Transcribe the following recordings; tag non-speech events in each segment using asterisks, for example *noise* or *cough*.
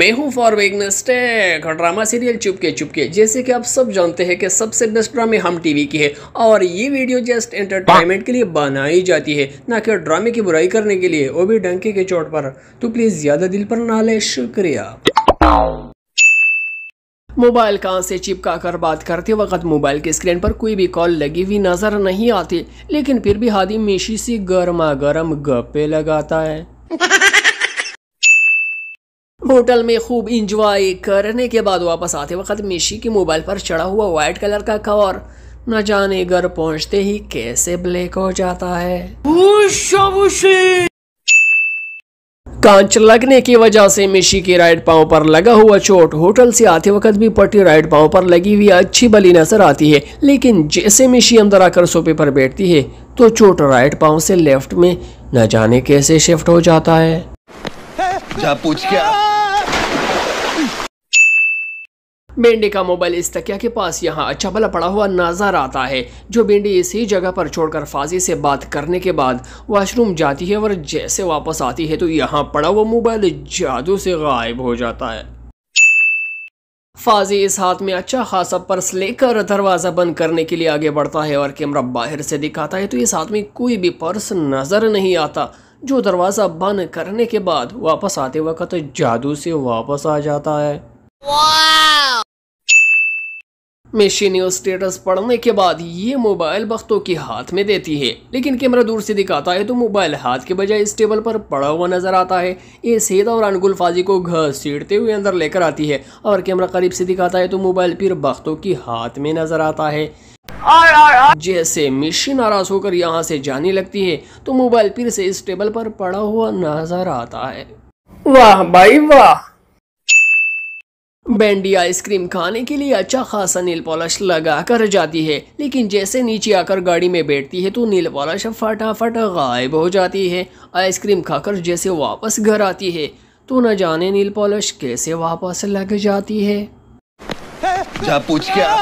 मैं हूँ for वेगनेस्टे drama serial चुपके चुपके जैसे कि आप सब जानते हैं कि सबसे बेस्ट ड्रामे हम टीवी की है और ये वीडियो जस्ट एंटरटेनमेंट के लिए बनाई जाती है ना कि ड्रामे की बुराई करने के लिए वो भी डंके के चोट पर तो प्लीज़ ज़्यादा दिल पर ना ले शुक्रिया मोबाइल कहाँ से चिपका कर बात करते वक्त मोबाइल की स्क्रीन पर कोई भी कॉल लगी हुई नजर नहीं आती लेकिन फिर भी हादी मीशी सी गर्मा गर्म गपे लगाता है *laughs* होटल में खूब इंजॉय करने के बाद वापस आते वक्त मिशी के मोबाइल पर चढ़ा हुआ वाइट कलर का कवर न जाने घर पहुंचते ही कैसे ब्लैक हो जाता है कांच लगने की वजह से मिशी के राइट पांव पर लगा हुआ चोट होटल से आते वक्त भी पट्टी राइट पांव पर लगी हुई अच्छी बली नजर आती है लेकिन जैसे मिशी अंदर आकर सोफे पर बैठती है तो चोट राइट पांव से लेफ्ट में न जाने कैसे शिफ्ट हो जाता है जा पूछ क्या बेंडे का मोबाइल इस तकिया के पास यहाँ अच्छा भला पड़ा हुआ नजर आता है जो बेंडी इसी जगह पर छोड़कर फाजी से बात करने के बाद वॉशरूम जाती है और जैसे वापस आती है तो यहाँ पड़ा हुआ मोबाइल जादू से गायब हो जाता है फाजी इस हाथ में अच्छा खासा पर्स लेकर दरवाज़ा बंद करने के लिए आगे बढ़ता है और कैमरा बाहर से दिखाता है तो इस हाथ में कोई भी पर्स नज़र नहीं आता जो दरवाज़ा बंद करने के बाद वापस आते वक्त जादू से वापस आ जाता है मेशीनियो स्टेटस पढ़ने के बाद ये मोबाइल बख्तों के हाथ में देती है लेकिन कैमरा दूर से दिखाता है तो मोबाइल हाथ के बजाय इस टेबल पर पड़ा हुआ नजर आता है ये सीधा और अनगुल फाजी को घर सीटते हुए अंदर लेकर आती है और कैमरा करीब से दिखाता है तो मोबाइल फिर बख्तों के हाथ में नजर आता है जैसे मिशी नाराज होकर यहाँ से जाने लगती है तो मोबाइल फिर से इस टेबल पर पड़ा हुआ नजर आता है वाह भाई वाह बैंडी आइसक्रीम खाने के लिए अच्छा खासा नील पॉलिश लगा कर जाती है लेकिन जैसे नीचे आकर गाड़ी में बैठती है तो नील पॉलिश फटाफट गायब हो जाती है आइसक्रीम खाकर जैसे वापस घर आती है तो न जाने नील पॉलिश कैसे वापस लग जाती है जा पूछ क्या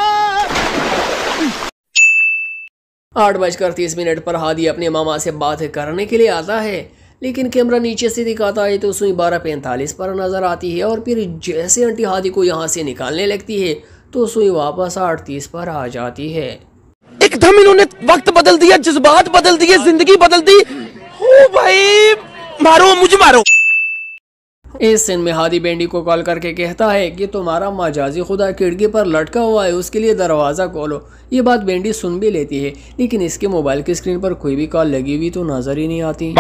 आठ बजकर तीस मिनट पर हादी अपने मामा से बात करने के लिए आता है लेकिन कैमरा नीचे से दिखाता है तो सुई बारह पैंतालीस पर नज़र आती है और फिर जैसे अंटी हादी को यहाँ से निकालने लगती है तो सुई वापस आठ तीस पर आ जाती है एकदम इन्होंने वक्त बदल दिया जज्बात बदल दिए जिंदगी बदल दी ओ भाई मारो मुझे मारो इस सीन में हादी बेंडी को कॉल करके कहता है कि तुम्हारा माजाजी खुदा खिड़की पर लटका हुआ है उसके लिए दरवाज़ा खोलो ये बात बेंडी सुन भी लेती है लेकिन इसके मोबाइल की स्क्रीन पर कोई भी कॉल लगी हुई तो नज़र ही नहीं आती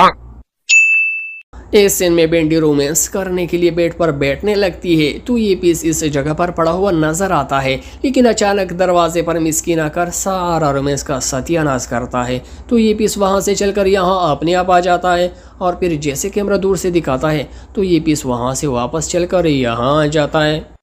सीन में बेंडी रोमेंस करने के लिए बेड पर बैठने लगती है तो ये पीस इस जगह पर पड़ा हुआ नजर आता है लेकिन अचानक दरवाजे पर मिसकिन आकर सारा रोमेंस का सत्यानाश करता है तो ये पीस वहाँ से चलकर यहाँ अपने आप आ जाता है और फिर जैसे कैमरा दूर से दिखाता है तो ये पीस वहाँ से वापस चलकर यहाँ आ जाता है